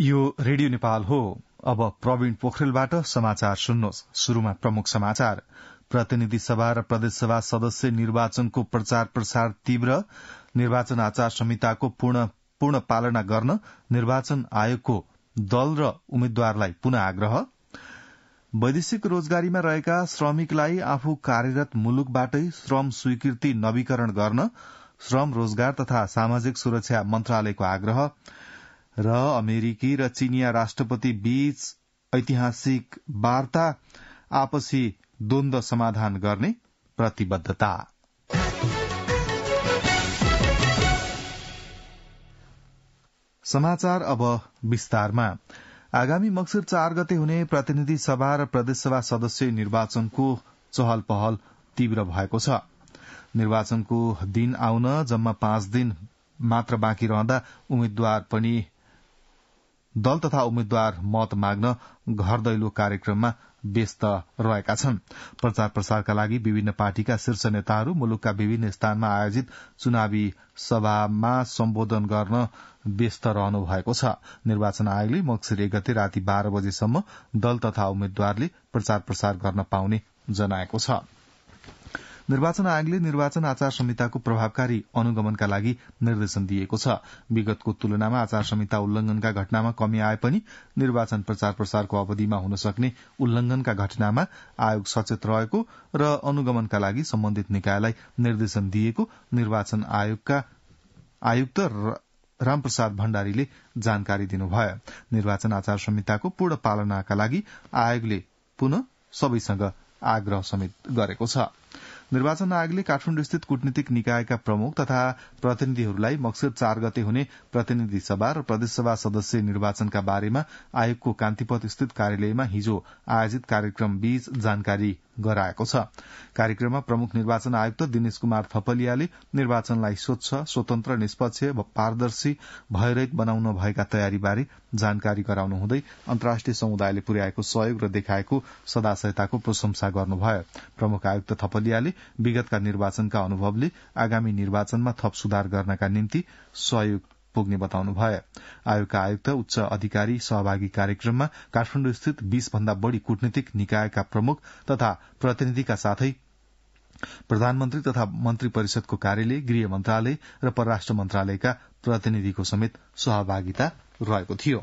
यो रेडियो नेपाल हो अब प्रवीण पोखरेलबाट समाचार सुन्नुहोस् शुरूमा प्रमुख समाचार प्रतिनिधि सभा र प्रदेशसभा सदस्य निर्वाचनको प्रचार प्रसार तीव्र निर्वाचन आचार संहिताको पूर्ण पूर्ण पालना गर्न निर्वाचन आयोगको दल र उम्मेद्वारलाई पुनः आग्रह वैदेशिक रोजगारीमा रहेका श्रमिकलाई आफू कार्यरत मुलुकबाटै श्रम स्वीकृति नवीकरण गर्न श्रम रोजगार तथा सामाजिक सुरक्षा मन्त्रालयको आग्रह र अमेरिकी र चिनिया राष्ट्रपति बीच ऐतिहासिक वार्ता आपसी द्वन्द समाधान गर्ने प्रतिबद्धता समाचार अब विस्तारमा आगामी मक्सिर चार गते हुने प्रतिनिधि सभा र प्रदेशसभा सदस्य निर्वाचनको चहल पहल तीव्र भएको छ निर्वाचनको दिन आउन जम्मा पाँच दिन मात्र बाँकी रहँदा उम्मेद्वार पनि दल तथा उम्मेद्वार मत माग्न घर दैलो कार्यक्रममा व्यस्त रहेका छन् प्रचार प्रसारका लागि विभिन्न पार्टीका शीर्ष नेताहरू मुलुकका विभिन्न स्थानमा आयोजित चुनावी सभामा सम्बोधन गर्न व्यस्त रहनु भएको छ निर्वाचन आयोगले मक्सिर एक गते राति बाह्र बजेसम्म दल तथा उम्मेद्वारले प्रचार प्रसार गर्न पाउने जनाएको छ निर्वाचन आयोगले निर्वाचन आचार संहिताको प्रभावकारी अनुगमनका लागि निर्देशन दिएको छ विगतको तुलनामा आचार संहिता उल्लंघनका घटनामा कमी आए पनि निर्वाचन प्रचार प्रसारको अवधिमा हुन सक्ने उल्लंघनका घटनामा आयोग सचेत रहेको र अनुगमनका लागि सम्बन्धित निकायलाई निर्देशन दिएको निर्वाचन आयोगका आयुक्त रामप्रसाद भण्डारीले जानकारी दिनुभयो निर्वाचन आचार संहिताको पूर्ण पालनाका लागि आयोगले पुनः सबैसँग आग्रह समेत गरेको छ निर्वाचन आयोगले काठमाण्डु स्थित कूटनीतिक निकायका प्रमुख तथा प्रतिनिधिहरूलाई मक्सिर चार गते हुने प्रतिनिधि सभा र प्रदेशसभा सदस्य निर्वाचनका बारेमा आयोगको कान्तिपथ स्थित कार्यालयमा हिजो आयोजित कार्यक्रम बीच जानकारी गराएको छ कार्यक्रममा प्रमुख निर्वाचन आयुक्त दिनेश कुमार थपलियाले निर्वाचनलाई स्वच्छ स्वतन्त्र निष्पक्ष पारदर्शी भयरहित बनाउन भएका तयारीबारे जानकारी गराउनुहुँदै अन्तर्राष्ट्रिय समुदायले पुर्याएको सहयोग र देखाएको सदाशयताको प्रशंसा गर्नुभयो प्रमुख आयुक्त थपलियाले विगतका निर्वाचनका अनुभवले आगामी निर्वाचनमा थप सुधार गर्नका निम्ति सहयोग पुग्ने बताउनुभयो आयोगका आयुक्त उच्च अधिकारी सहभागी कार्यक्रममा काठमाण्डु स्थित बीस भन्दा बढ़ी कूटनीतिक निकायका प्रमुख तथा प्रतिनिधिका साथै प्रधानमन्त्री तथा मन्त्री परिषदको कार्यालय गृह मन्त्रालय र परराष्ट्र मन्त्रालयका प्रतिनिधिको समेत सहभागिता रहेको थियो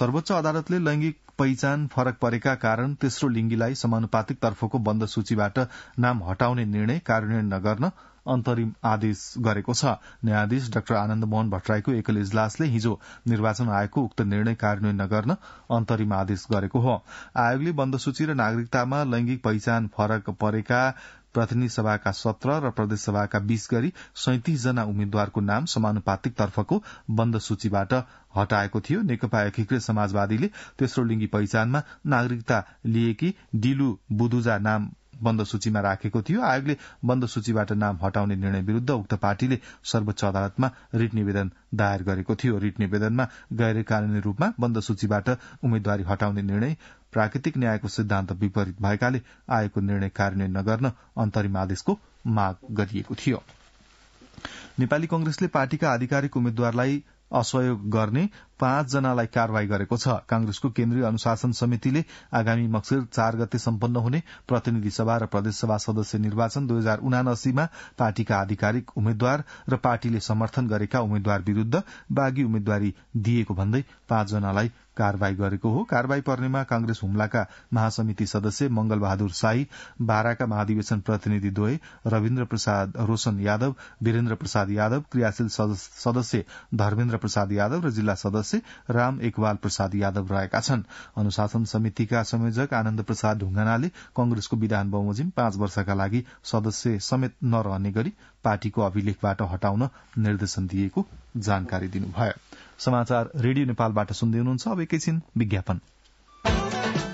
सर्वोच्च अदालतले लैंगिक पहिचान फरक परेका कारण तेस्रो लिंगीलाई समानुपातिक तर्फको बन्द सूचीबाट नाम हटाउने निर्णय कार्यान्वयन नगर्न अन्तरिम आदेश गरेको छ न्यायाधीश डाक्टर आनन्द मोहन भट्टराईको एकल इजलासले हिजो निर्वाचन आयोगको उक्त निर्णय कार्यान्वयन नगर्न अन्तरिम आदेश गरेको हो आयोगले बन्दसूची र नागरिकतामा लैंगिक पहिचान फरक परेका प्रतिनिधि सभाका सत्र र प्रदेश सभाका बीस गरी सैतिस जना उम्मेद्वारको नाम समानुपातिक तर्फको बन्द सूचीबाट हटाएको थियो नेकपा एकीकृत समाजवादीले तेस्रो लिंगी पहिचानमा नागरिकता लिएकी डिलु बुदुजा नाम बन्द सूचीमा राखेको थियो आयोगले बन्द सूचीबाट नाम हटाउने निर्णय विरूद्ध उक्त पार्टीले सर्वोच्च अदालतमा रिट निवेदन दायर गरेको थियो रिट निवेदनमा गैर कानूनी रूपमा बन्द सूचीबाट उम्मेद्वारी हटाउने निर्णय प्राकृतिक न्यायको सिद्धान्त विपरीत भएकाले आयोगको निर्णय कार्यान्वयन नगर्न अन्तरिम आदेशको माग गरिएको थियो नेपाली कंग्रेसले पार्टीका आधिकारिक उम्मेद्वारलाई असहयोग गर्ने पाँचजनालाई कार्यवाही गरेको छ कांग्रेसको केन्द्रीय अनुशासन समितिले आगामी मक्सिर चार गते सम्पन्न हुने प्रतिनिधि सभा र प्रदेशसभा सदस्य निर्वाचन दुई हजार उनासीमा पार्टीका आधिकारिक उम्मेद्वार र पार्टीले समर्थन गरेका उम्मेद्वार विरूद्ध बाघी उम्मेद्वारी दिएको भन्दै पाँचजनालाई कार्यवाही गरेको हो कार्यवाही पर्नेमा कांग्रेस हुम्लाका महासमिति सदस्य मंगल बहादुर शाही बाराका महाधिवेशन प्रतिनिधि द्वय रविन्द्र प्रसाद रोशन यादव वीरेन्द्र प्रसाद यादव क्रियाशील सदस्य धर्मेन्द्र प्रसाद यादव र जिल्ला सदस्य राम एकवाल प्रसाद यादव रहेका छन् अनुशासन समितिका संयोजक आनन्द प्रसाद ढुङ्गानाले कंग्रेसको विधान बमोजिम पाँच वर्षका लागि सदस्य समेत नरहने गरी पार्टीको अभिलेखबाट हटाउन निर्देशन दिएको जानकारी दिनुभयो समाचार रेडियो नेपालबाट सुन्दै हुनुहुन्छ अब एकैछिन विज्ञापन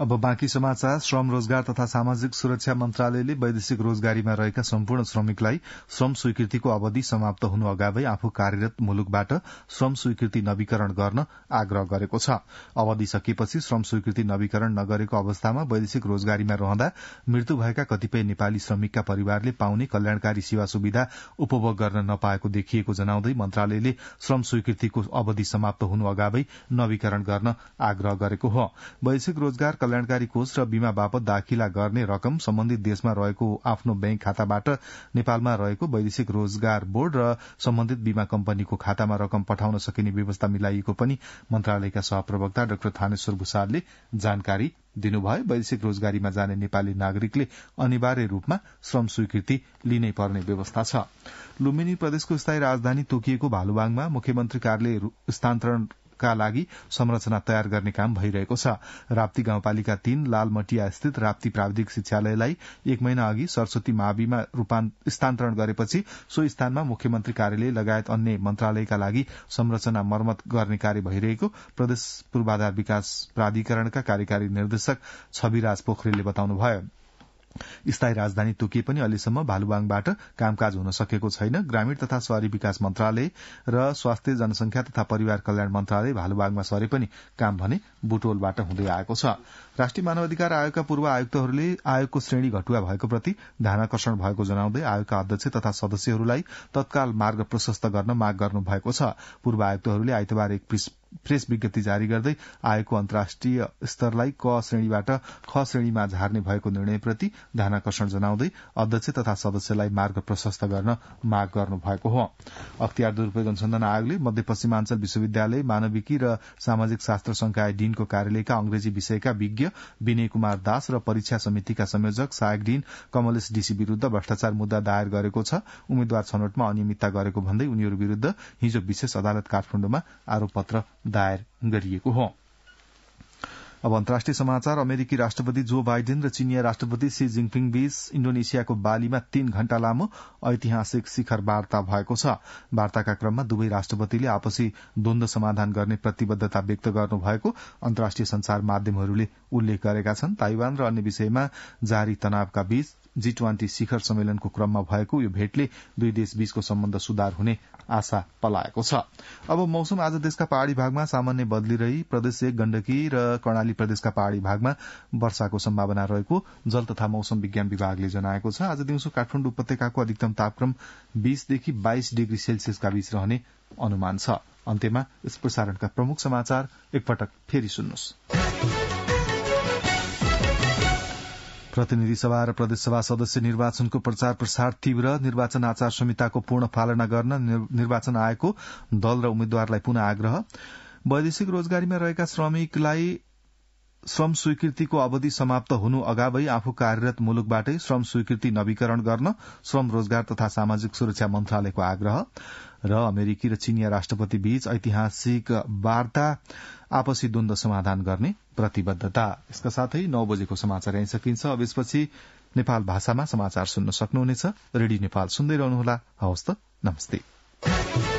अब बाँकी समाचार श्रम रोजगार तथा सामाजिक सुरक्षा मन्त्रालयले वैदेशिक रोजगारीमा रहेका सम्पूर्ण श्रमिकलाई श्रम स्वीकृतिको अवधि समाप्त हुनु अगावै आफू कार्यरत मुलुकबाट श्रम स्वीकृति नवीकरण गर्न आग्रह गरेको छ अवधि सकिएपछि श्रम स्वीकृति नवीकरण नगरेको अवस्थामा वैदेशिक रोजगारीमा रहँदा मृत्यु भएका कतिपय नेपाली श्रमिकका परिवारले पाउने कल्याणकारी सेवा सुविधा उपभोग गर्न नपाएको देखिएको जनाउँदै मन्त्रालयले श्रम स्वीकृतिको अवधि समाप्त हुनु अगावै नवीकरण गर्न आग्रह गरेको हो वैदेशिक रोजगार कल्याणकारी कोष र बीमा बापत दाखिला गर्ने रकम सम्बन्धित देशमा रहेको आफ्नो ब्याङ्क खाताबाट नेपालमा रहेको वैदेशिक रोजगार बोर्ड र सम्बन्धित बीमा कम्पनीको खातामा रकम पठाउन सकिने व्यवस्था मिलाइएको पनि मन्त्रालयका सहप्रवक्ता डाक्टर थानेश्वर भूषालले जानकारी दिनुभयो वैदेशिक रोजगारीमा जाने नेपाली नागरिकले अनिवार्य रूपमा श्रम स्वीकृति लिनै पर्ने व्यवस्था छ लुम्बिनी प्रदेशको स्थायी राजधानी तोकिएको भालुवाङमा मुख्यमन्त्री कार्यालय स्थानान्तरण का लागि संरचना तयार गर्ने काम भइरहेको छ राप्ती गाउँपालिका तीन लालमटिया स्थित राप्ती प्राविधिक शिक्षालयलाई एक महिना अघि सरस्वती माविमा स्थानान्तरण गरेपछि सो स्थानमा मुख्यमन्त्री कार्यालय लगायत अन्य मन्त्रालयका लागि संरचना मर्मत गर्ने कार्य भइरहेको प्रदेश पूर्वाधार विकास प्राधिकरणका कार्यकारी निर्देशक छविराज पोखरेलले बताउनुभयो स्थायी राजधानी तोकिए पनि अहिलेसम्म भालुवाङबाट कामकाज हुन सकेको छैन ग्रामीण तथा शहरी विकास मन्त्रालय र स्वास्थ्य जनसंख्या तथा परिवार कल्याण मन्त्रालय भालुवाङमा सरे पनि काम भने बुटोलबाट हुँदै आएको छ राष्ट्रिय मानवाधिकार आयोगका पूर्व आयुक्तहरूले आयोगको श्रेणी घटुवा भएको प्रति ध्यानकर्षण भएको जनाउँदै आयोगका अध्यक्ष तथा सदस्यहरूलाई तत्काल मार्ग प्रशस्त गर्न माग गर्नु भएको छ पूर्व आयुक्तहरूले आइतबार एक प्रेस विज्ञप्ति जारी गर्दै आएको अन्तर्राष्ट्रिय स्तरलाई क श्रेणीबाट ख श्रेणीमा झार्ने भएको निर्णयप्रति ध्यानकर्षण जनाउँदै अध्यक्ष तथा सदस्यलाई मार्ग प्रशस्त गर्न माग गर्नु भएको हो अख्तियार दुरूपयोग अनुसन्धान आयोगले मध्यपश्चिमाञ्चल पश्चिमाञ्चल विश्वविद्यालय मानविकी र सामाजिक शास्त्र संकाय डीनको कार्यालयका अंग्रेजी विषयका विज्ञ विनय कुमार दास र परीक्षा समितिका संयोजक सहायक डिन कमलेश डीसी विरूद्ध भ्रष्टाचार मुद्दा दायर गरेको छ उम्मेद्वार छनौटमा अनियमितता गरेको भन्दै उनीहरू विरूद्ध हिजो विशेष अदालत काठमाण्डुमा आरोप पत्र दायर गरिएको हो अब अन्तर्राष्ट्रिय समाचार अमेरिकी राष्ट्रपति जो बाइडेन र चिनिया राष्ट्रपति सी जिङपिङ बीच इण्डोनेसियाको बालीमा तीन घण्टा लामो ऐतिहासिक शिखर वार्ता भएको छ वार्ताका क्रममा दुवै राष्ट्रपतिले आपसी द्वन्द्व समाधान गर्ने प्रतिबद्धता व्यक्त गर्नुभएको अन्तर्राष्ट्रिय संचार माध्यमहरूले उल्लेख गरेका छन् ताइवान र अन्य विषयमा जारी तनावका बीच जी ट्वेन्टी शिखर सम्मेलनको क्रममा भएको यो भेटले दुई देश बीचको सम्बन्ध सुधार हुने आशा पलाएको छ अब मौसम आज देशका पहाड़ी भागमा सामान्य बदलिरही प्रदेश एक गण्डकी र कर्णाली प्रदेशका पहाड़ी भागमा वर्षाको सम्भावना रहेको जल तथा मौसम विज्ञान विभागले जनाएको छ आज दिउँसो काठमाडौँ उपत्यकाको अधिकतम तापक्रम बीसदेखि बाइस डिग्री सेल्सियसका बीच रहने अनुमान छ अन्त्यमा यस प्रसारणका प्रमुख समाचार एकपटक फेरि सुन्नुहोस् प्रतिनिधि सभा र प्रदेशसभा सदस्य निर्वाचनको प्रचार प्रसार तीव्र निर्वाचन आचार संहिताको पूर्ण पालना गर्न निर्वाचन आयोगको दल र उम्मेद्वारलाई पुनः आग्रह वैदेशिक रोजगारीमा रहेका श्रमिकलाई श्रम स्वीकृतिको अवधि समाप्त हुनु अगावै आफू कार्यरत मुलुकबाटै श्रम स्वीकृति नवीकरण गर्न श्रम रोजगार तथा सामाजिक सुरक्षा मन्त्रालयको आग्रह र अमेरिकी र चिनिया राष्ट्रपति बीच ऐतिहासिक वार्ता आपसी द्वन्द समाधान गर्ने प्रतिबद्धता यसका साथै नौ बजेको समाचार यहीँ सकिन्छ अब यसपछि नेपाल भाषामा समाचार सुन्न सक्नुहुनेछ रेडियो नेपाल सुन्दै रहनुहोला हवस् त नमस्ते